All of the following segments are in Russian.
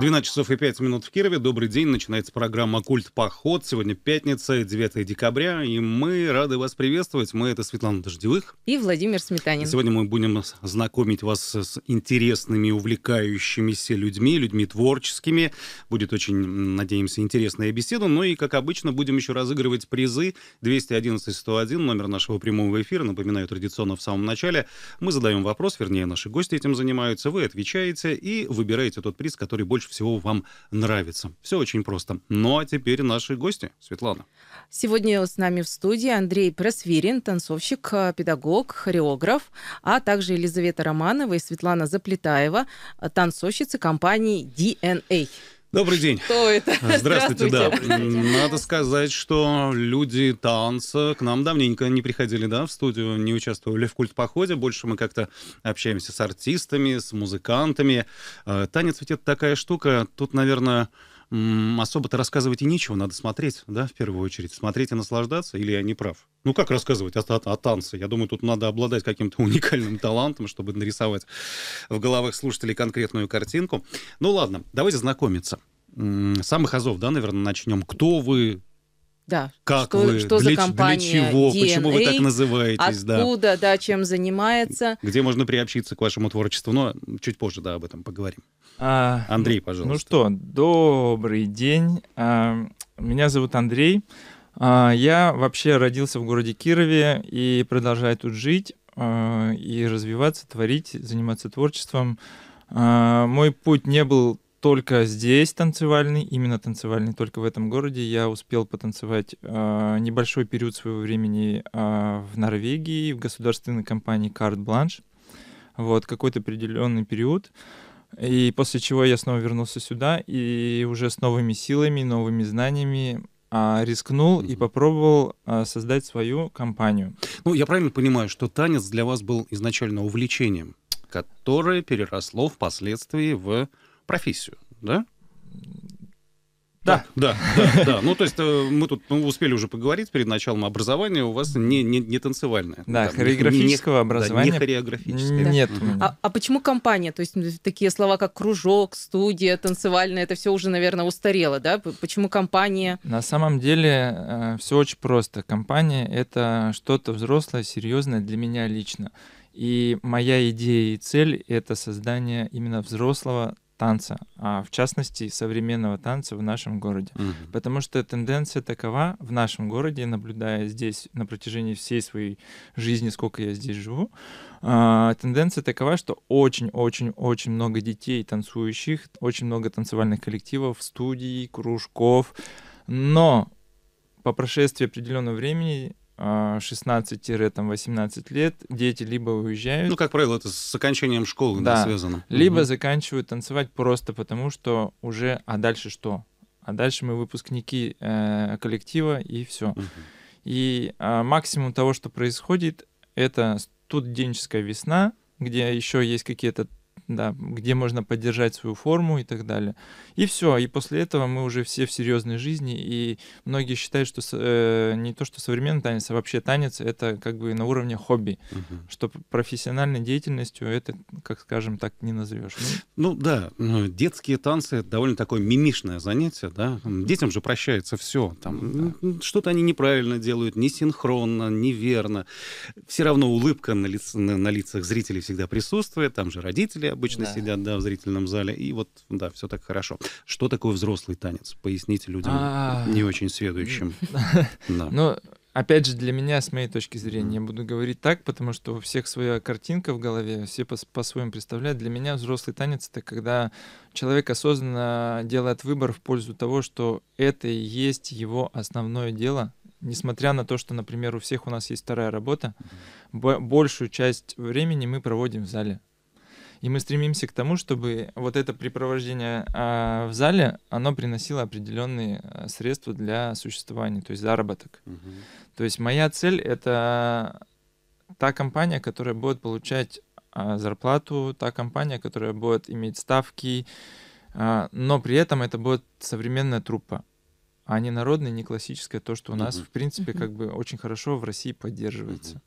12 часов и 5 минут в Кирове. Добрый день. Начинается программа «Культ Поход». Сегодня пятница, 9 декабря, и мы рады вас приветствовать. Мы — это Светлана Дождевых. И Владимир Сметанин. Сегодня мы будем знакомить вас с интересными, увлекающимися людьми, людьми творческими. Будет очень, надеемся, интересная беседа. Ну и, как обычно, будем еще разыгрывать призы. 211-101, номер нашего прямого эфира. Напоминаю, традиционно в самом начале. Мы задаем вопрос, вернее, наши гости этим занимаются. Вы отвечаете и выбираете тот приз, который больше всего вам нравится. Все очень просто. Ну а теперь наши гости. Светлана. Сегодня с нами в студии Андрей Просвирин, танцовщик, э, педагог, хореограф, а также Елизавета Романова и Светлана Заплетаева, э, танцовщицы компании DNA. Добрый день. Кто это? Здравствуйте, э, Здравствуйте. да. Надо сказать, что люди танца к нам давненько не приходили, да, в студию, не участвовали в культ-походе. Больше мы как-то общаемся с артистами, с музыкантами. Э, танец ведь это такая штука. Тут, наверное, особо-то рассказывать и нечего, надо смотреть, да, в первую очередь. Смотреть и наслаждаться, или я не прав? Ну, как рассказывать о, о, о танце? Я думаю, тут надо обладать каким-то уникальным талантом, чтобы нарисовать в головах слушателей конкретную картинку. Ну, ладно, давайте знакомиться. Самых азов, да, наверное, начнем. Кто вы, да. Как что, вы? Что для, за компания? Для чего? DNA, почему вы так называетесь? Откуда, да. да, чем занимается? Где можно приобщиться к вашему творчеству? Но чуть позже, да, об этом поговорим. А, Андрей, ну, пожалуйста. Ну что, добрый день. А, меня зовут Андрей. А, я вообще родился в городе Кирове и продолжаю тут жить а, и развиваться, творить, заниматься творчеством. А, мой путь не был только здесь танцевальный, именно танцевальный, только в этом городе. Я успел потанцевать э, небольшой период своего времени э, в Норвегии, в государственной компании Card Blanche. Вот, какой-то определенный период. И после чего я снова вернулся сюда и уже с новыми силами, новыми знаниями а, рискнул mm-hmm. и попробовал а, создать свою компанию. Ну, я правильно понимаю, что танец для вас был изначально увлечением, которое переросло впоследствии в профессию, да? Да, да, да, да. Ну, то есть э, мы тут ну, успели уже поговорить перед началом образования, у вас не, не, не танцевальное. Да, там, хореографического не, образования. Да, не хореографическое. Нет. А, а почему компания? То есть такие слова, как кружок, студия, танцевальная, это все уже, наверное, устарело, да? Почему компания? На самом деле э, все очень просто. Компания — это что-то взрослое, серьезное для меня лично. И моя идея и цель — это создание именно взрослого танца, а в частности современного танца в нашем городе. Mm-hmm. Потому что тенденция такова в нашем городе, наблюдая здесь на протяжении всей своей жизни, сколько я здесь живу, э, тенденция такова, что очень-очень-очень много детей танцующих, очень много танцевальных коллективов, студий, кружков, но по прошествии определенного времени 16-18 а, лет дети либо уезжают... Ну, как правило, это с окончанием школы да, связано. Либо угу. заканчивают танцевать просто потому, что уже... А дальше что? А дальше мы выпускники э, коллектива и все. Угу. И э, максимум того, что происходит, это студенческая весна, где еще есть какие-то да, где можно поддержать свою форму и так далее. И все, и после этого мы уже все в серьезной жизни, и многие считают, что э, не то, что современный танец, а вообще танец это как бы на уровне хобби, угу. что профессиональной деятельностью это, как скажем так, не назовешь. Ну, ну да, детские танцы это довольно такое мимишное занятие, да, детям же прощается все, там ну да. что-то они неправильно делают, несинхронно, неверно, все равно улыбка на, лиц, на, на лицах зрителей всегда присутствует, там же родители обычно да. сидят, да, в зрительном зале. И вот, да, все так хорошо. Что такое взрослый танец? Поясните людям, а. не очень следующим. Ну, опять же, для меня, с моей точки зрения, я буду говорить так, потому что у всех своя картинка в голове, все по-своему представляют. Для меня взрослый танец — это когда человек осознанно делает выбор в пользу того, что это и есть его основное дело, несмотря на то, что, например, у всех у нас есть вторая работа, большую часть времени мы проводим в зале. И мы стремимся к тому, чтобы вот это препровождение а, в зале, оно приносило определенные а, средства для существования, то есть заработок. Угу. То есть моя цель — это та компания, которая будет получать а, зарплату, та компания, которая будет иметь ставки, но при этом это будет современная труппа а не народная, не классическая то, что у нас, mm-hmm. в принципе, mm-hmm. как бы очень хорошо в России поддерживается. Mm-hmm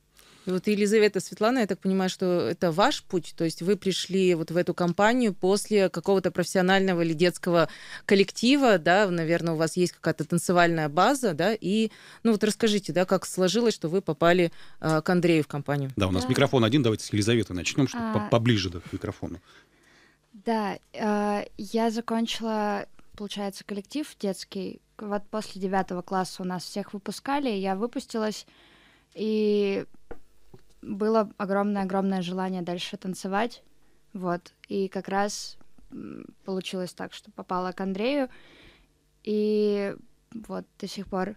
вот Елизавета Светлана, я так понимаю, что это ваш путь, то есть вы пришли вот в эту компанию после какого-то профессионального или детского коллектива, да, наверное, у вас есть какая-то танцевальная база, да, и, ну вот расскажите, да, как сложилось, что вы попали э, к Андрею в компанию. Да, у нас да. микрофон один, давайте с Елизаветы начнем, чтобы а... поближе да, к микрофону. Да, э, я закончила, получается, коллектив детский. Вот после девятого класса у нас всех выпускали, я выпустилась, и было огромное-огромное желание дальше танцевать, вот, и как раз получилось так, что попала к Андрею, и вот до сих пор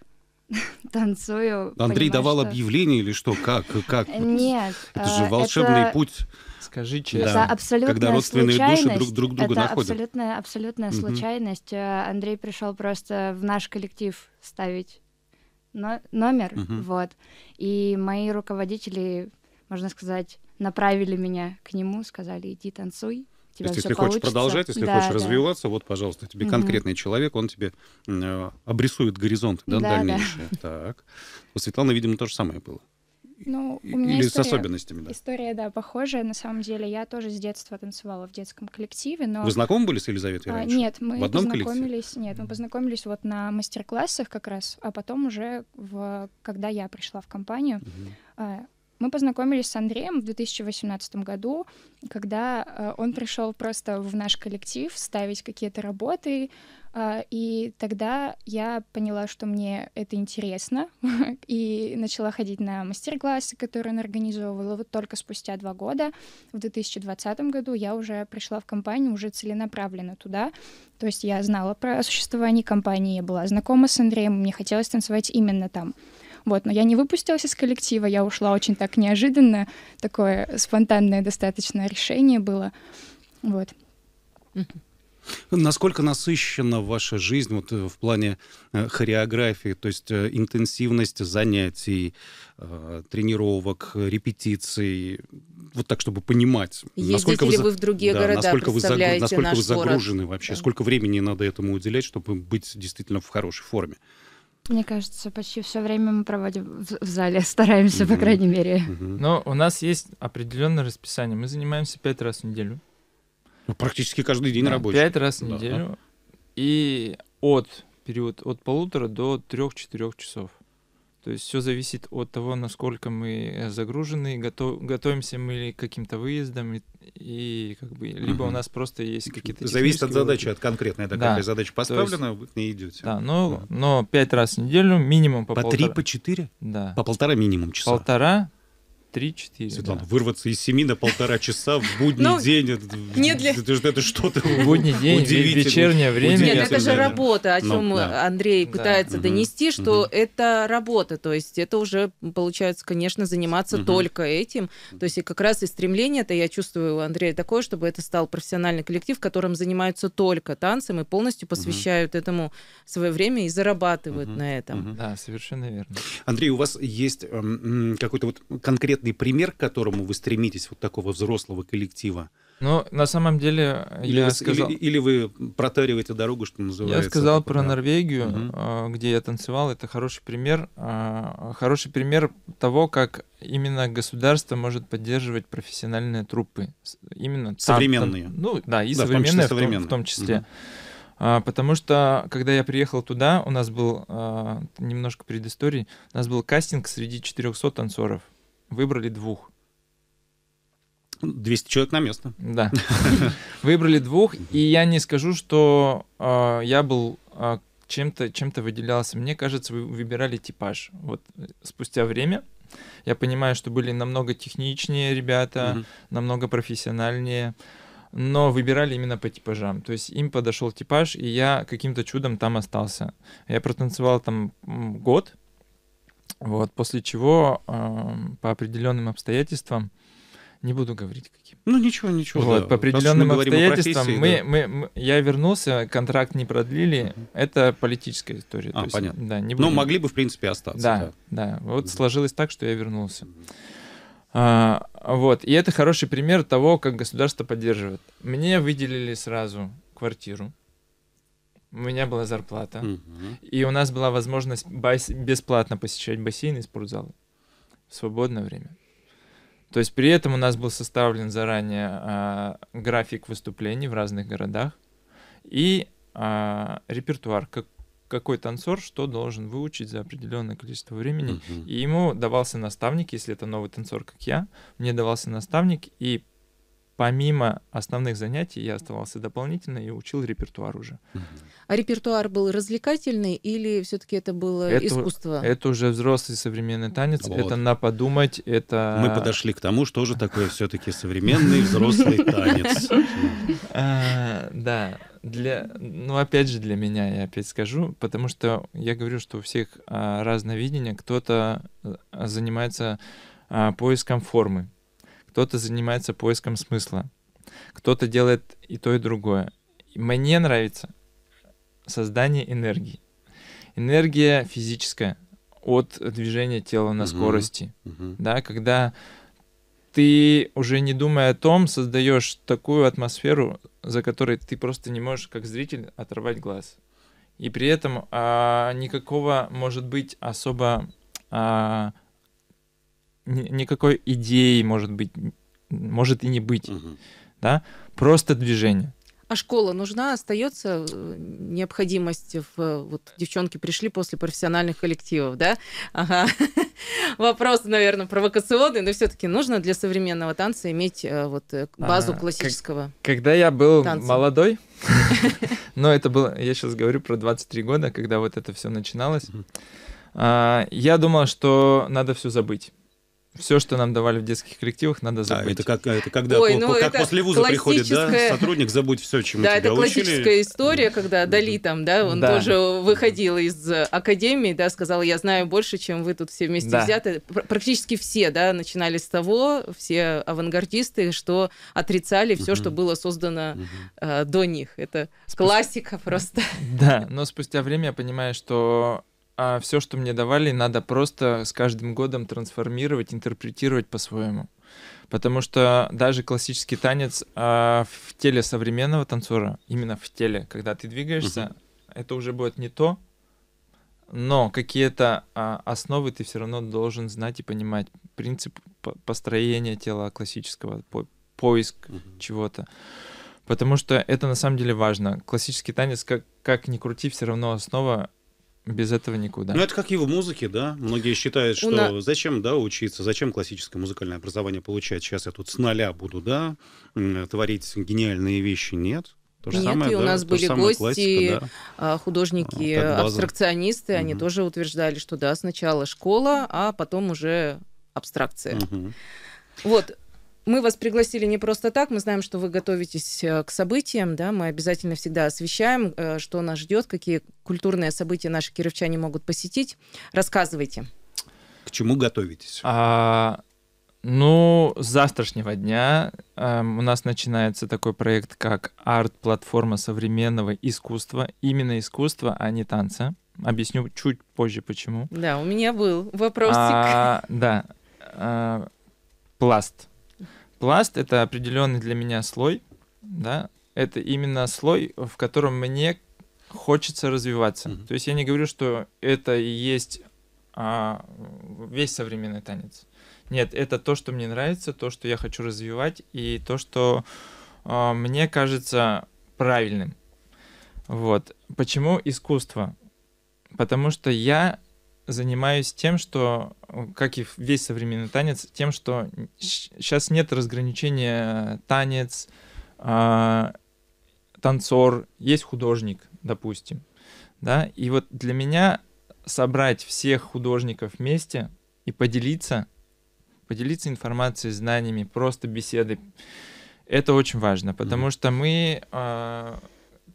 танцую. Андрей давал что... объявление или что? Как? Как? Нет. Это э, же волшебный это... путь. Скажи честно. Да. Когда родственные души друг, друг друга это находят. Абсолютная, абсолютная угу. случайность. Э, Андрей пришел просто в наш коллектив ставить но, номер, угу. вот. И мои руководители, можно сказать, направили меня к нему, сказали, иди танцуй, тебя То есть, если получится. хочешь продолжать, если да, хочешь да. развиваться, вот, пожалуйста, тебе угу. конкретный человек, он тебе э, обрисует горизонт да, да, дальнейший. Да. Так. У Светланы, видимо, то же самое было. Ну, у меня Или история, с особенностями, да? История, да, похожая. На самом деле, я тоже с детства танцевала в детском коллективе, но... Вы знакомы были с Елизаветой а, раньше? А, нет, мы в одном познакомились... Коллективе? Нет, мы познакомились вот на мастер-классах как раз, а потом уже, в... когда я пришла в компанию, угу. Мы познакомились с Андреем в 2018 году, когда э, он пришел просто в наш коллектив ставить какие-то работы, э, и тогда я поняла, что мне это интересно, и начала ходить на мастер-классы, которые он организовывал. Вот только спустя два года, в 2020 году, я уже пришла в компанию уже целенаправленно туда. То есть я знала про существование компании, я была знакома с Андреем, мне хотелось танцевать именно там. Вот, но я не выпустилась из коллектива, я ушла очень так неожиданно, такое спонтанное достаточно решение было. Вот. Насколько насыщена ваша жизнь вот, э, в плане э, хореографии, то есть э, интенсивность занятий, э, тренировок, репетиций, вот так, чтобы понимать, Ездите насколько ли вы, вы в другие да, города, насколько, вы, загру... насколько вы загружены город. вообще, да. сколько времени надо этому уделять, чтобы быть действительно в хорошей форме? Мне кажется, почти все время мы проводим в зале, стараемся, mm-hmm. по крайней мере. Mm-hmm. Но у нас есть определенное расписание. Мы занимаемся пять раз в неделю. Ну, практически каждый день да, рабочий. Пять раз в да. неделю. И от период от полутора до трех-четырех часов. То есть все зависит от того, насколько мы э, загружены, готов, готовимся мы к каким-то выездам, и, и как бы либо угу. у нас просто есть какие-то. Зависит от задачи, от конкретной, да, да. какая задача поставлена, есть, вы к ней идете. Да, но, да. но пять раз в неделю минимум по, по полтора. По три, по четыре? Да. По полтора минимум часа. Полтора, 3-4. Светлана, да. вырваться из семи на полтора часа в будний ну, день. Это что-то Будний день, вечернее время. Нет, это же работа, о ну, чем Андрей пытается донести, что это работа. То есть это уже, получается, конечно, заниматься только этим. То есть и как раз и стремление это я чувствую у Андрея такое, чтобы это стал профессиональный коллектив, которым занимаются только танцем и полностью посвящают этому свое время и зарабатывают на этом. Да, совершенно верно. Андрей, у вас есть эм, какой-то вот конкретный конкретный пример, к которому вы стремитесь, вот такого взрослого коллектива? Ну, на самом деле, или я вы, сказал... Или, или вы протариваете дорогу, что называется? Я сказал про да. Норвегию, угу. где я танцевал. Это хороший пример. А, хороший пример того, как именно государство может поддерживать профессиональные трупы. Именно современные. Там, ну, да, и да, современные в том числе. В том, В том числе. Угу. Потому что, когда я приехал туда, у нас был, немножко предыстории, у нас был кастинг среди 400 танцоров выбрали двух. 200 человек на место. Да. Выбрали двух, и я не скажу, что э, я был э, чем-то чем выделялся. Мне кажется, вы выбирали типаж. Вот э, спустя время я понимаю, что были намного техничнее ребята, намного профессиональнее, но выбирали именно по типажам. То есть им подошел типаж, и я каким-то чудом там остался. Я протанцевал там год, вот, после чего э, по определенным обстоятельствам, не буду говорить каким. Ну ничего, ничего. Вот, да. По определенным мы обстоятельствам мы, да. мы, мы, я вернулся, контракт не продлили. uh Это политическая история. А, есть, понятно. Да, не ну, буду... Но могли бы, в принципе, остаться. Да, да. да. Вот uh сложилось так, что я вернулся. А, вот. И это хороший пример того, как государство поддерживает. Мне выделили сразу квартиру. У меня была зарплата. Угу. И у нас была возможность бас- бесплатно посещать бассейн и спортзал в свободное время. То есть при этом у нас был составлен заранее а, график выступлений в разных городах и а, репертуар, как, какой танцор что должен выучить за определенное количество времени. Угу. И ему давался наставник, если это новый танцор, как я, мне давался наставник, и помимо основных занятий я оставался дополнительно и учил репертуар уже. А репертуар был развлекательный или все-таки это было это, искусство? Это уже взрослый современный танец, вот. это на подумать, это... Мы подошли к тому, что же такое все-таки современный взрослый танец. А, да, для, ну опять же для меня я опять скажу, потому что я говорю, что у всех а, разное видение, кто-то а, занимается поиском формы, кто-то занимается поиском смысла, кто-то делает и то, и другое. Мне нравится создание энергии. Энергия физическая от движения тела на угу, скорости, угу. да, когда ты уже не думая о том, создаешь такую атмосферу, за которой ты просто не можешь как зритель оторвать глаз. И при этом а, никакого, может быть, особо а, никакой идеи, может быть, может и не быть, угу. да, просто движение. А школа нужна, остается э, необходимость в вот девчонки пришли после профессиональных коллективов, да? Ага. Вопрос, наверное, провокационный, но все-таки нужно для современного танца иметь э, вот э, а, базу а, классического. Как, когда я был танца. молодой, но это было, я сейчас говорю про 23 года, когда вот это все начиналось. А, я думал, что надо все забыть все, что нам давали в детских коллективах, надо забыть. А, это, как, это когда Ой, по, ну, как это после вуза приходит да, сотрудник, забудь все, чему да, тебя это учили. классическая история, когда Дали там, да, он да. тоже выходил из э, академии, да, сказал, я знаю больше, чем вы тут все вместе да. взяты. Практически все, да, начинали с того, все авангардисты, что отрицали все, угу. что было создано угу. э, до них. Это Спу... классика просто. Да, но спустя время я понимаю, что а все, что мне давали, надо просто с каждым годом трансформировать, интерпретировать по-своему. Потому что даже классический танец а, в теле современного танцора, именно в теле, когда ты двигаешься, uh-huh. это уже будет не то, но какие-то а, основы ты все равно должен знать и понимать. Принцип построения тела классического, по поиск uh-huh. чего-то. Потому что это на самом деле важно. Классический танец, как, как ни крути, все равно основа без этого никуда. Ну, это как и в музыке, да. Многие считают, что на... зачем, да, учиться, зачем классическое музыкальное образование получать. Сейчас я тут с нуля буду, да, творить гениальные вещи. Нет. То же Нет, самое, и у да, нас были гости, классика, да. А, художники, а, абстракционисты, угу. они тоже утверждали, что да, сначала школа, а потом уже абстракция. Угу. Вот, мы вас пригласили не просто так. Мы знаем, что вы готовитесь э, к событиям. Да? Мы обязательно всегда освещаем, э, что нас ждет, какие культурные события наши кировчане могут посетить. Рассказывайте. К чему готовитесь? А, ну, с завтрашнего дня э, у нас начинается такой проект, как арт-платформа современного искусства. Именно искусства, а не танца. Объясню чуть позже, почему. Да, у меня был вопросик. А, да. А, пласт Пласт — это определенный для меня слой, да, это именно слой, в котором мне хочется развиваться. Mm-hmm. То есть я не говорю, что это и есть а, весь современный танец. Нет, это то, что мне нравится, то, что я хочу развивать, и то, что а, мне кажется правильным. Вот. Почему искусство? Потому что я занимаюсь тем, что, как и весь современный танец, тем, что сейчас нет разграничения танец, а, танцор, есть художник, допустим, да, и вот для меня собрать всех художников вместе и поделиться, поделиться информацией, знаниями, просто беседой, это очень важно, потому mm-hmm. что мы а,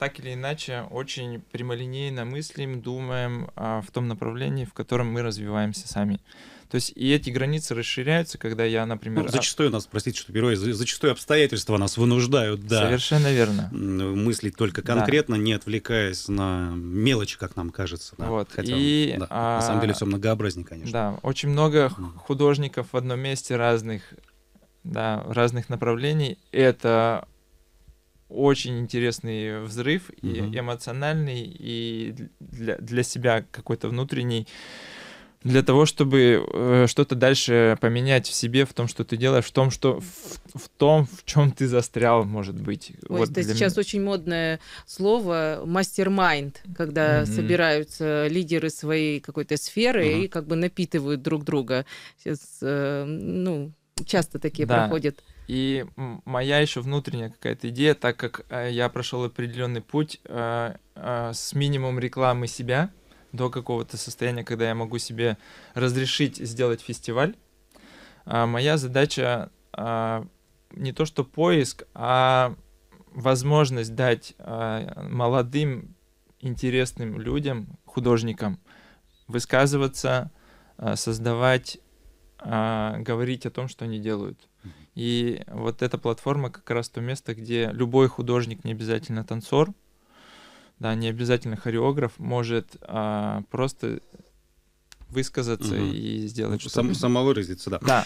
так или иначе очень прямолинейно мыслим, думаем а, в том направлении, в котором мы развиваемся сами. То есть и эти границы расширяются, когда я, например... Ну, а зачастую нас, простите, что перевожу, зачастую обстоятельства нас вынуждают, да. Совершенно верно. Мыслить только конкретно, да. не отвлекаясь на мелочи, как нам кажется. Да? Вот. Хотя, и, да, а... на самом деле все многообразнее, конечно. Да, очень много художников в одном месте разных, да, разных направлений. Это очень интересный взрыв, угу. и эмоциональный, и для, для себя какой-то внутренний для того, чтобы э, что-то дальше поменять в себе, в том, что ты делаешь, в том, что в, в том, в чем ты застрял, может быть. Ой, вот это сейчас меня. очень модное слово мастер-майнд, когда mm-hmm. собираются лидеры своей какой-то сферы mm-hmm. и как бы напитывают друг друга. Сейчас, э, ну, часто такие да. проходят и моя еще внутренняя какая-то идея, так как э, я прошел определенный путь э, э, с минимум рекламы себя до какого-то состояния, когда я могу себе разрешить сделать фестиваль. А моя задача не то что поиск, а возможность дать молодым, интересным людям, художникам высказываться, создавать, говорить о том, что они делают. И вот эта платформа как раз то место, где любой художник, не обязательно танцор, да, не обязательно хореограф, может а, просто высказаться угу. и сделать что-то. Сам, самовыразиться, да. Да.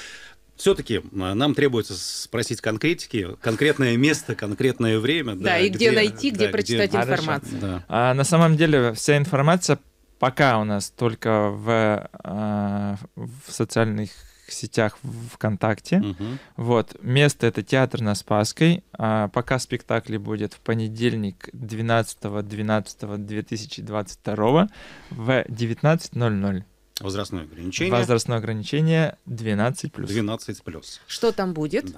Все-таки а, нам требуется спросить конкретики, конкретное место, конкретное время. Да, да и где, где найти, где да, прочитать где... информацию. Да. А, на самом деле вся информация пока у нас только в, а, в социальных сетях ВКонтакте. Угу. Вот. Место это театр на Спасской. А, пока спектакли будет в понедельник 12-12-2022 в 19.00. Возрастное ограничение. Возрастное ограничение 12 плюс. 12 плюс. Что там будет? Да.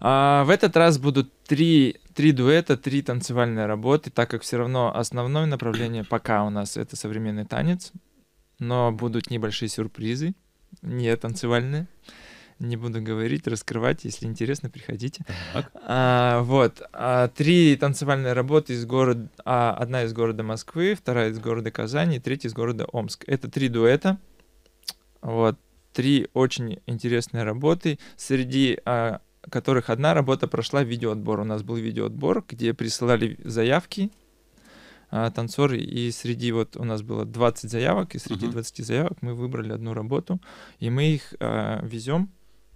А, в этот раз будут три, три дуэта, три танцевальные работы, так как все равно основное направление пока у нас это современный танец, но будут небольшие сюрпризы не танцевальные. Не буду говорить, раскрывать. Если интересно, приходите. А, вот. А, три танцевальные работы из города... А, одна из города Москвы, вторая из города Казани, третья из города Омск. Это три дуэта. Вот. Три очень интересные работы. Среди а, которых одна работа прошла видеоотбор. У нас был видеоотбор, где присылали заявки а, танцор, и среди вот у нас было 20 заявок, и среди uh-huh. 20 заявок мы выбрали одну работу, и мы их а, везем,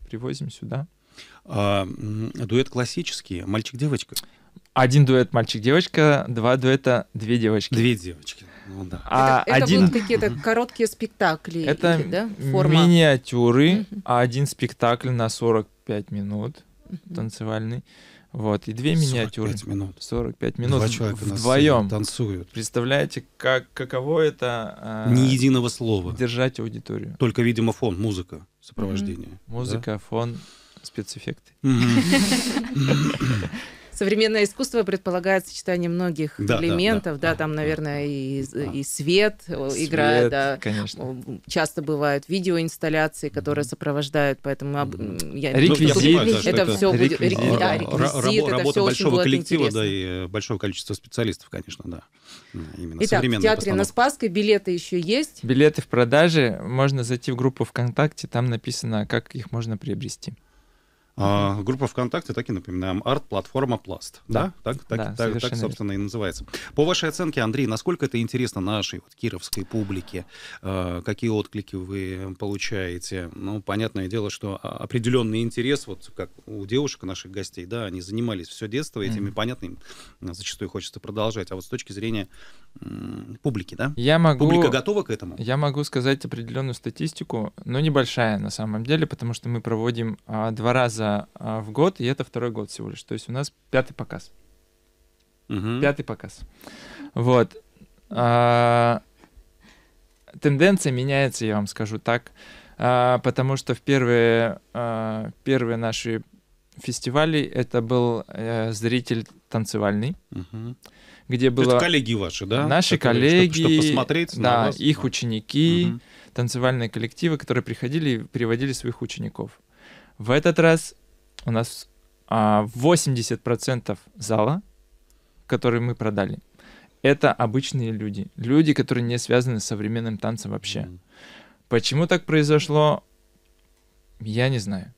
привозим сюда. А, дуэт классический, мальчик-девочка? Один дуэт мальчик-девочка, два дуэта две девочки. Две девочки, ну да. А это, это один... будут какие-то короткие спектакли? Это или, да, форма? миниатюры, uh-huh. а один спектакль на 45 минут uh-huh. танцевальный. Вот, и две миниатюры. 45 минут. 45 минут. Два человека вдвоем. танцуют. Представляете, как, каково это... Э, Ни единого слова. Держать аудиторию. Только, видимо, фон, музыка, сопровождение. Mm-hmm. Музыка, да? фон, спецэффекты. Mm-hmm. современное искусство предполагает сочетание многих да, элементов, да, да, да там, наверное, и, и свет, свет играет, да, конечно. часто бывают видеоинсталляции, которые сопровождают, поэтому об... я реквизит, это все будет, реквизит, это все очень было коллектива, да, и большого количества специалистов, конечно, да. Ну, именно Итак, в театре постановка. на Спасской билеты еще есть? Билеты в продаже. Можно зайти в группу ВКонтакте, там написано, как их можно приобрести. А, группа ВКонтакте, так и напоминаем, арт-платформа Пласт. Да, да? Так, так, да, так, так, собственно, и называется. По вашей оценке, Андрей, насколько это интересно нашей вот, кировской публике? А, какие отклики вы получаете? Ну, понятное дело, что определенный интерес, вот как у девушек наших гостей, да, они занимались все детство этими, mm-hmm. понятно, им зачастую хочется продолжать. А вот с точки зрения публики, да? Я могу... Публика готова к этому? Я могу сказать определенную статистику, но небольшая на самом деле, потому что мы проводим а, два раза показа а, в год, и это второй год всего лишь. То есть у нас пятый показ. Угу. Пятый показ. Вот. А, тенденция меняется, я вам скажу так, а, потому что в первые, а, первые наши фестивали это был э, зритель танцевальный, угу. где было это коллеги ваши, да, наши которые, коллеги, чтобы, чтобы посмотреть, да, на их ученики, угу. танцевальные коллективы, которые приходили и приводили своих учеников. В этот раз у нас а, 80% зала, который мы продали, это обычные люди. Люди, которые не связаны с современным танцем вообще. Mm-hmm. Почему так произошло, я не знаю.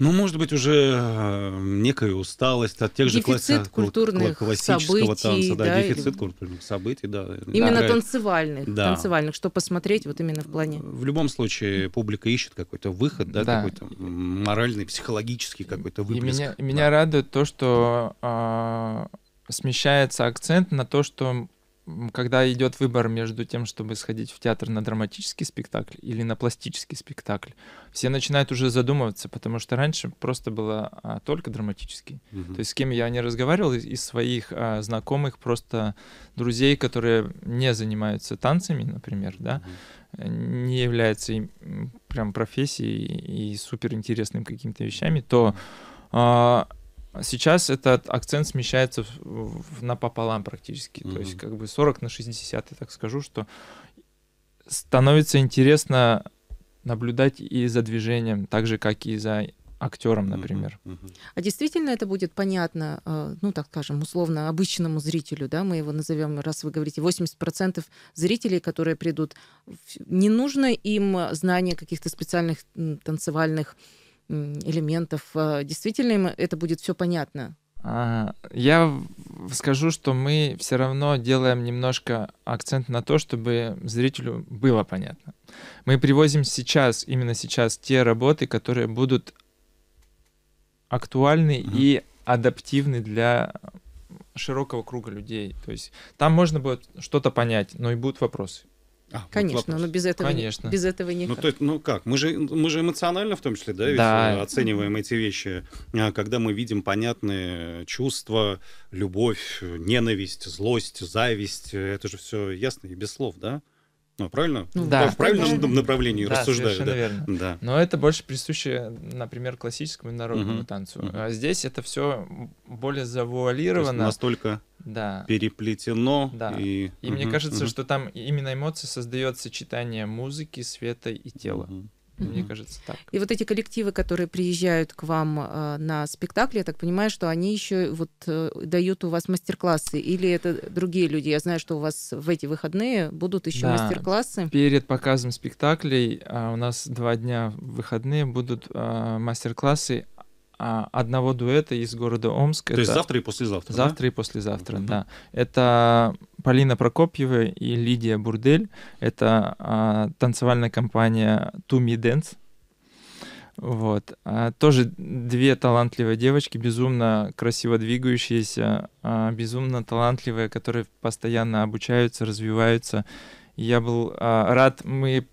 Ну, может быть, уже э, некая усталость от тех дефицит же класса, культурных классического событий, танца, да, да дефицит или... культурных событий, да. Именно да. танцевальных, да. танцевальных, что посмотреть вот именно в плане. В любом случае публика ищет какой-то выход, да, да. какой-то моральный, психологический какой-то выплеск. И меня, да. меня радует то, что э, смещается акцент на то, что когда идет выбор между тем, чтобы сходить в театр на драматический спектакль или на пластический спектакль, все начинают уже задумываться, потому что раньше просто было а, только драматический. Угу. mm То есть с кем я не разговаривал из, из своих а, знакомых, просто друзей, которые не занимаются танцами, например, да, угу. mm не являются им, прям профессией и суперинтересным какими-то вещами, то а, а сейчас этот акцент смещается в, в, напополам практически. Mm-hmm. То есть как бы 40 на 60, я так скажу, что становится интересно наблюдать и за движением, так же, как и за актером, например. Uh -huh, uh -huh. А действительно это будет понятно, э, ну, так скажем, условно обычному зрителю, да, мы его назовем, раз вы говорите, 80% зрителей, которые придут, не нужно им знание каких-то специальных танцевальных элементов. А, действительно им это будет все понятно? А, я скажу, что мы все равно делаем немножко акцент на то, чтобы зрителю было понятно. Мы привозим сейчас, именно сейчас, те работы, которые будут актуальны mm-hmm. и адаптивны для широкого круга людей. То есть там можно будет что-то понять, но и будут вопросы. А, Конечно, вот но без этого, Конечно. без этого никак. Ну, то есть, ну как, мы же, мы же эмоционально в том числе, да, ведь да. Э, оцениваем эти вещи, а, когда мы видим понятные э, чувства, любовь, э, ненависть, злость, зависть, это же все ясно и без слов, да? Ну, правильно? Ну да. да в правильном конечно. направлении да, рассуждаю. Совершенно да. верно. Да. Но это больше присуще, например, классическому народному угу. танцу. Угу. А здесь это все более завуалировано. настолько да. переплетено. Да. И, и угу. мне кажется, угу. что там именно эмоции создает сочетание музыки, света и тела. Угу. Угу. Мне кажется, так. И вот эти коллективы, которые приезжают к вам э, на спектакли, я так понимаю, что они еще вот э, дают у вас мастер-классы, или это другие люди? Я знаю, что у вас в эти выходные будут еще да. мастер-классы. Перед показом спектаклей э, у нас два дня выходные будут а, мастер-классы а, одного дуэта из города Омск. То это... есть завтра и послезавтра. Завтра да? и послезавтра, uh-huh. да. Это Полина Прокопьева и Лидия Бурдель. Это а, танцевальная компания Туми Dance. Вот. А, тоже две талантливые девочки, безумно красиво двигающиеся, а, безумно талантливые, которые постоянно обучаются, развиваются. Я был а, рад, мы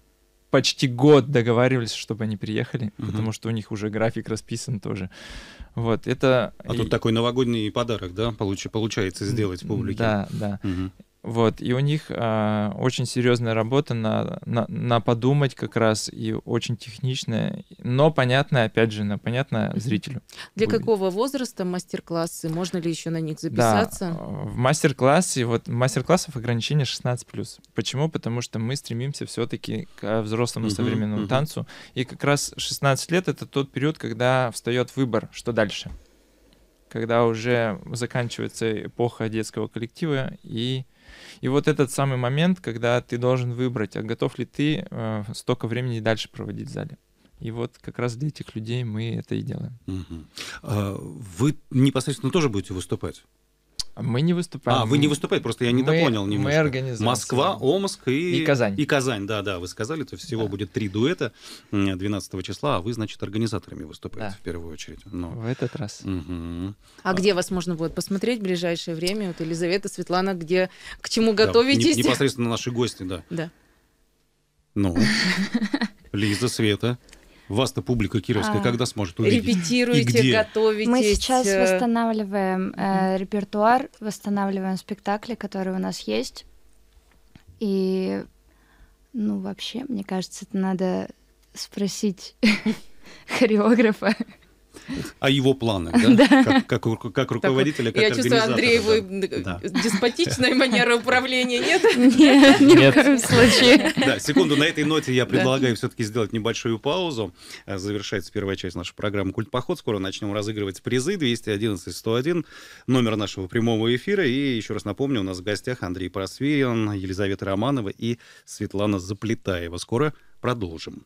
почти год договаривались, чтобы они приехали, угу. потому что у них уже график расписан тоже. Вот, это... А и... тут такой новогодний подарок, да, получ... получается сделать публике. Да, да. Угу. Вот, и у них а, очень серьезная работа на, на, на подумать как раз, и очень техничная, но понятная, опять же, на понятно зрителю. Для будет. какого возраста мастер-классы? Можно ли еще на них записаться? Да, в мастер-классе, вот мастер-классов ограничение 16+. Почему? Потому что мы стремимся все-таки к взрослому угу, современному угу. танцу, и как раз 16 лет — это тот период, когда встает выбор, что дальше. Когда уже заканчивается эпоха детского коллектива, и и вот этот самый момент, когда ты должен выбрать, а готов ли ты э, столько времени дальше проводить в зале. И вот как раз для этих людей мы это и делаем. Угу. А вы непосредственно тоже будете выступать? Мы не выступаем. А, вы не выступаете, просто я не допонял немножко. Мы организация. Москва, Омск и... И Казань. И Казань, да-да, вы сказали, то всего да. будет три дуэта 12 числа, а вы, значит, организаторами выступаете да. в первую очередь. Но... В этот раз. Угу. А, а где вас можно будет посмотреть в ближайшее время? Вот Елизавета, Светлана, где, к чему да, готовитесь? Непосредственно наши гости, да. Да. Ну, Лиза, Света. Вас-то публика кировская а, когда сможет увидеть? Репетируете, готовите. Мы сейчас э, восстанавливаем э, репертуар, восстанавливаем спектакли, которые у нас есть. И, ну, вообще, мне кажется, это надо спросить хореографа о его планах, да? Как, как, как руководителя, как Я чувствую, Андрей, вы да. Э, деспотичная манера управления, нет? Нет, ни в коем случае. Да, секунду, на этой ноте я предлагаю все-таки сделать небольшую паузу. Э, завершается первая часть нашей программы «Культ поход». Скоро начнем разыгрывать призы 211-101, номер нашего прямого эфира. И еще раз напомню, у нас в гостях Андрей Просвирин, Елизавета Романова и Светлана Заплетаева. Скоро продолжим.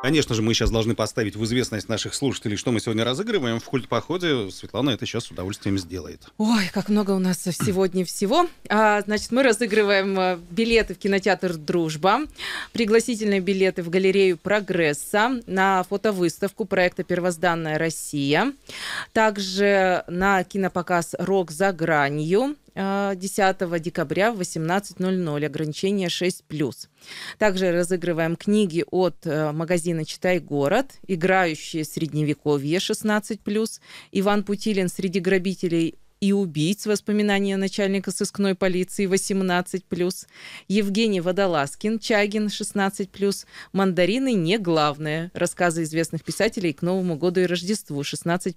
Конечно же, мы сейчас должны поставить в известность наших слушателей, что мы сегодня разыгрываем в культпоходе. Светлана это сейчас с удовольствием сделает. Ой, как много у нас сегодня всего. А, значит, мы разыгрываем э, билеты в кинотеатр «Дружба», пригласительные билеты в галерею «Прогресса», на фотовыставку проекта «Первозданная Россия», также на кинопоказ «Рок за гранью», 10 а, декабря в 18.00. Ограничение 6+. Также разыгрываем книги от э, магазина «Читай город», играющие средневековье 16+, Иван Путилин «Среди грабителей и убить Воспоминания начальника сыскной полиции 18+. Евгений Водолазкин, Чагин 16+. Мандарины не главное. Рассказы известных писателей к Новому году и Рождеству 16+.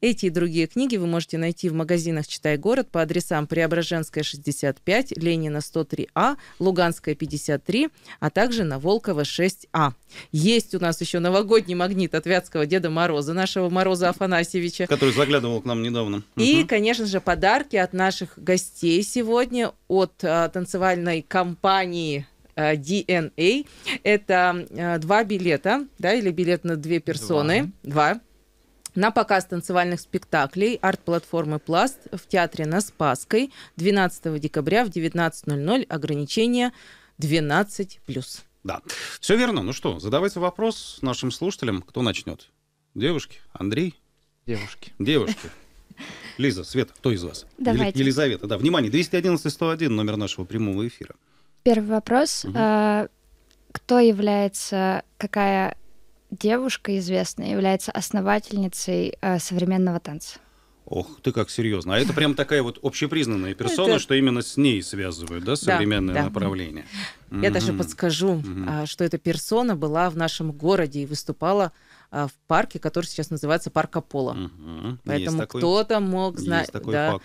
Эти и другие книги вы можете найти в магазинах «Читай город» по адресам Преображенская 65, Ленина 103А, Луганская 53, а также на Волкова 6А. Есть у нас еще новогодний магнит от Вятского Деда Мороза, нашего Мороза Афанасьевича. Который заглядывал к нам недавно. И и, конечно же, подарки от наших гостей сегодня от а, танцевальной компании DNA. А, Это а, два билета, да, или билет на две персоны. Два. два на показ танцевальных спектаклей арт-платформы «Пласт» в театре на Спасской 12 декабря в 19.00. Ограничение 12+. Да, все верно. Ну что, задавайте вопрос нашим слушателям. Кто начнет? Девушки? Андрей? Девушки. Девушки. Лиза, Свет, кто из вас? Давайте. Елизавета, да. Внимание, 211-101, номер нашего прямого эфира. Первый вопрос. Угу. кто является, какая девушка известная является основательницей а, современного танца? Ох, ты как серьезно. А это прям такая вот общепризнанная персона, это... что именно с ней связывают, да, современное да, да. направление. Я угу. даже подскажу, угу. что эта персона была в нашем городе и выступала Э, в парке, который сейчас называется Парк Аполло. Угу. Поэтому кто-то мог знать... да. Факт.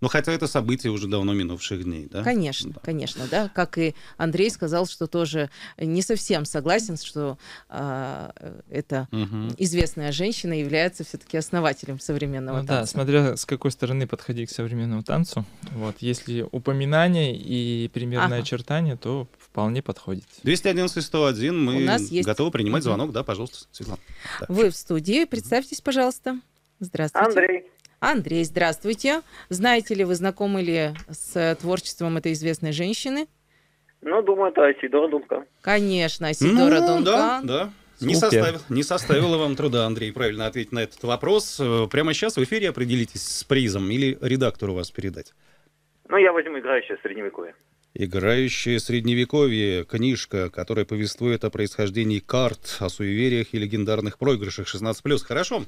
Ну, хотя это событие уже давно минувших дней, да? Конечно, да. конечно, да. Как и Андрей сказал, что тоже не совсем согласен, что а, э, эта угу. известная женщина является все-таки основателем современного ну, танца. Да, смотря с какой стороны подходить к современному танцу. Вот, если упоминание и примерное ага. очертание, то вполне подходит. 211-101, мы У нас есть... готовы принимать звонок, да, пожалуйста, Светлана. Да. Вы в студии, представьтесь, пожалуйста. Здравствуйте. Андрей. Андрей, здравствуйте. Знаете ли вы, знакомы ли с творчеством этой известной женщины? Ну, думаю, это Айсидора Дункан. Конечно, Айсидора ну, Дункан. Да, да. Не, составил, не составило вам труда, Андрей, правильно ответить на этот вопрос. Э, прямо сейчас в эфире определитесь с призом или редактору вас передать. Ну, я возьму играющее средневековье. Играющая средневековье, книжка, которая повествует о происхождении карт, о суевериях и легендарных проигрышах 16+. Хорошо.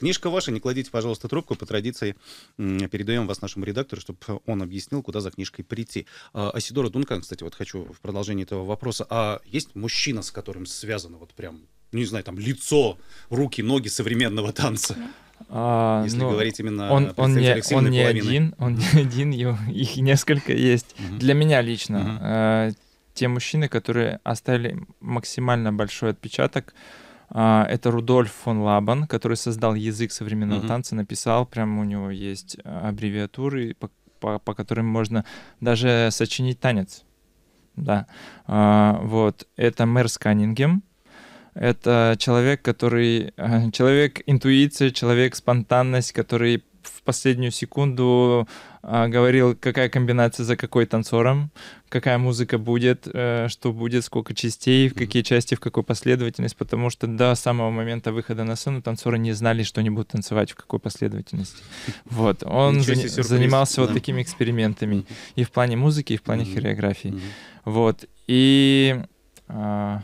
Книжка ваша, не кладите, пожалуйста, трубку. По традиции передаем вас нашему редактору, чтобы он объяснил, куда за книжкой прийти. А, Асидора Дункан, кстати, вот хочу в продолжении этого вопроса. А есть мужчина, с которым связано вот прям, ну, не знаю, там лицо, руки, ноги современного танца? Mm-hmm. А, Если ну, говорить именно он, он не, он не один, он не один, их несколько есть. Для меня лично э, те мужчины, которые оставили максимально большой отпечаток, э, это Рудольф фон Лабан, который создал язык современного танца, написал, прям у него есть аббревиатуры, по, по, которым можно даже сочинить танец. Да, а, вот это Мэрс Каннингем, это человек, который... Э, человек интуиция, человек спонтанность, который в последнюю секунду э, говорил, какая комбинация за какой танцором, какая музыка будет, э, что будет, сколько частей, в какие части, в какую последовательность, потому что до самого момента выхода на сцену танцоры не знали, что они будут танцевать, в какой последовательности. Вот. Он за, занимался да. вот такими экспериментами и в плане музыки, и в плане хореографии. Вот. И... а,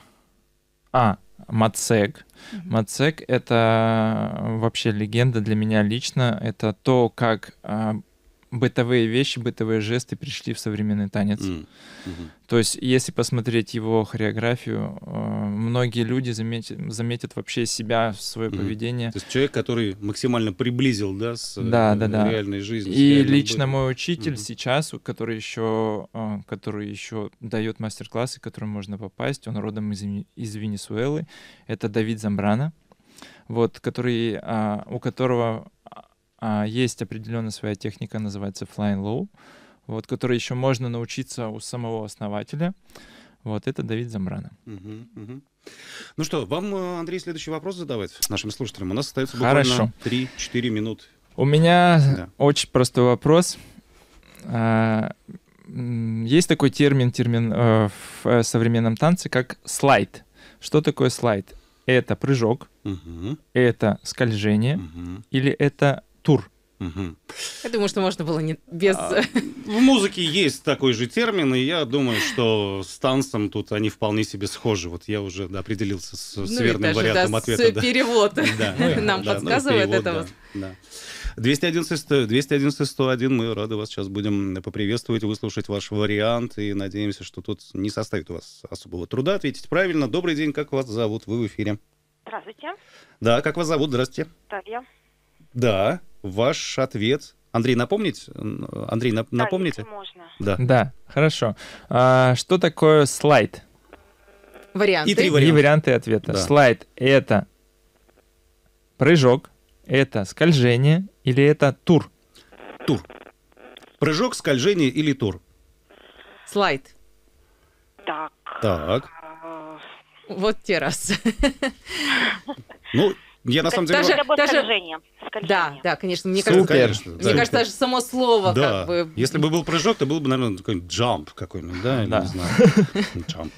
Мацек. mm это вообще легенда для меня лично. Это то, как а, бытовые вещи, бытовые жесты пришли в современный танец. Mm. Mm-hmm. То есть, если посмотреть его хореографию, э, многие люди заметят, заметят вообще себя, свое mm-hmm. поведение. То есть человек, который максимально приблизил, да, с э, да, да, да. реальной жизнью. И лично бытом. мой учитель mm-hmm. сейчас, который еще, э, который еще дает мастер-классы, к которым можно попасть, он родом из, из Венесуэлы, это Давид Замбрана вот, который, а, у которого а, есть определенная своя техника, называется flying low, вот, которой еще можно научиться у самого основателя. Вот это Давид Замрана. Ну что, вам, э, Андрей, следующий вопрос задавать нашим слушателям. У нас остается буквально 3-4 минут. У меня да. очень простой вопрос. А, есть такой термин, термин э, в э, современном танце, как слайд. Что такое слайд? Это прыжок, угу. это скольжение угу. или это тур. Я думаю, что можно было не без. А, в музыке есть такой же термин, и я думаю, что с танцем тут они вполне себе схожи. Вот я уже да, определился с, ну, с верным вариантом да, ответа. С, да. Перевод нам да, ну, подсказывает это да, вот. Да. 211, 101, мы рады вас сейчас будем поприветствовать, выслушать ваш вариант, и надеемся, что тут не составит у вас особого труда ответить правильно. Добрый день, как вас зовут? Вы в эфире. Здравствуйте. Да, как вас зовут? Здравствуйте. я. Да ваш ответ. Андрей, напомнить? Андрей, нап- да, напомните? можно. Да. да, хорошо. А, что такое слайд? Варианты. И три варианта. И варианты ответа. Да. Слайд — это прыжок, это скольжение или это тур? Тур. Прыжок, скольжение или тур? Слайд. Так. Так. Вот те раз. Ну, я на самом деле... Даже, даже... Да, да, конечно. Мне Супер. кажется, конечно, мне да. кажется, даже само слово да. как бы... Если бы был прыжок, то был бы, наверное, такой нибудь джамп какой-нибудь, да? да. Не знаю. Джамп.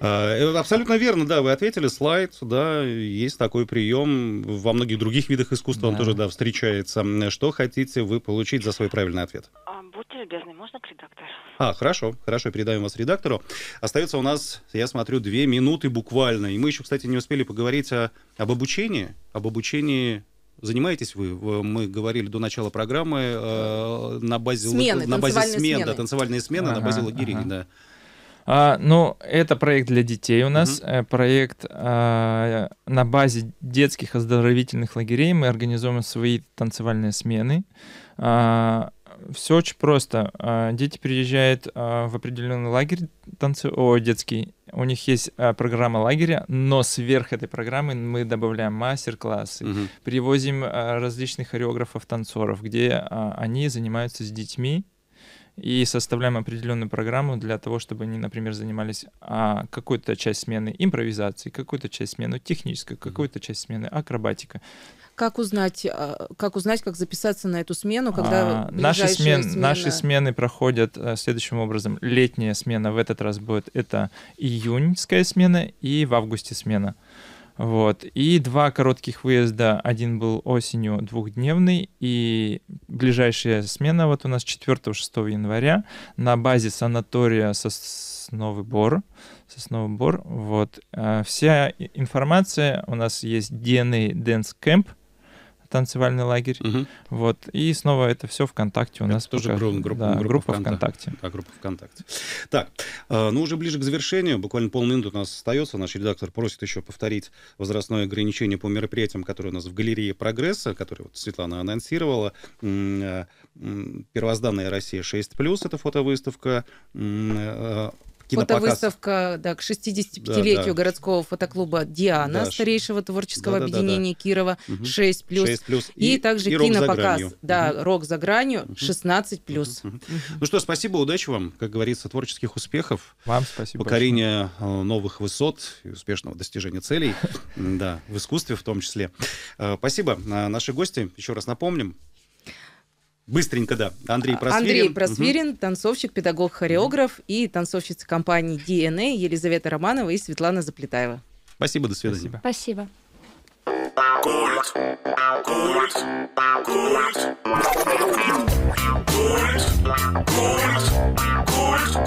А, э, абсолютно верно, да, вы ответили. Слайд, да, есть такой прием. Во многих других видах искусства он тоже, да, встречается. Что хотите вы получить за свой правильный ответ? будьте любезны, можно к редактору? А, хорошо, хорошо, передаем вас редактору. Остается у нас, я смотрю, две минуты буквально. И мы еще, кстати, не успели поговорить о, об обучении, об обучении занимаетесь вы? Мы говорили до начала программы э, на базе смены, на базе смен, да, танцевальные смены ага, на базе лагерей, ага. да. А, ну, это проект для детей у нас, угу. проект а, на базе детских оздоровительных лагерей мы организуем свои танцевальные смены. А, все очень просто. А, дети приезжают а, в определенный лагерь танцы... О, детский. У них есть а, программа лагеря, но сверх этой программы мы добавляем мастер-классы, угу. привозим различных хореографов, танцоров, где они занимаются с детьми и составляем определенную программу для того, чтобы они, например, занимались а, какой то часть смены импровизации, какую-то часть смены технической, какую-то часть смены акробатика. Как узнать, а, как узнать, как записаться на эту смену, когда а, наши, смен, смена... наши смены проходят э, следующим образом. Летняя смена в этот раз будет это июньская смена и в августе смена. Вот. И два коротких выезда. Один был осенью двухдневный, и ближайшая смена вот у нас 4-6 января на базе санатория Сосновый Бор. Сосновый Бор. Вот. А вся информация у нас есть DNA Dance Camp — танцевальный лагерь. Угу. Вот. И снова это все ВКонтакте у это нас. Тоже пока... группа, группа, да, группа, группа ВКонтакте. ВКонтакте. Да, группа ВКонтакте. Так, э, ну уже ближе к завершению, буквально полминуты у нас остается. Наш редактор просит еще повторить возрастное ограничение по мероприятиям, которые у нас в галерее прогресса, которые вот Светлана анонсировала. Э, Первозданная Россия 6+, это фотовыставка. Э, кинопоказ. Фотовыставка да, к 65-летию да, да. городского фотоклуба «Диана», да, старейшего творческого да, объединения да, да, Кирова, угу. 6+. 6 плюс. И, и также и кинопоказ. Да, угу. «Рок за гранью» 16+. Угу. Угу. Ну что, спасибо, удачи вам, как говорится, творческих успехов. Вам спасибо. Покорения большое. Э, новых высот и успешного достижения целей. Да, в искусстве в том числе. Э, спасибо. Э, наши гости, еще раз напомним, Быстренько, да. Андрей Просвирин. Андрей Просвирин, угу. танцовщик, педагог, хореограф угу. и танцовщица компании DNA Елизавета Романова и Светлана Заплетаева. Спасибо, до свидания. Спасибо. Культ. Культ. Культ.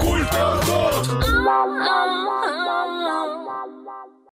Культ. Культ. Культ. Культ. Культ.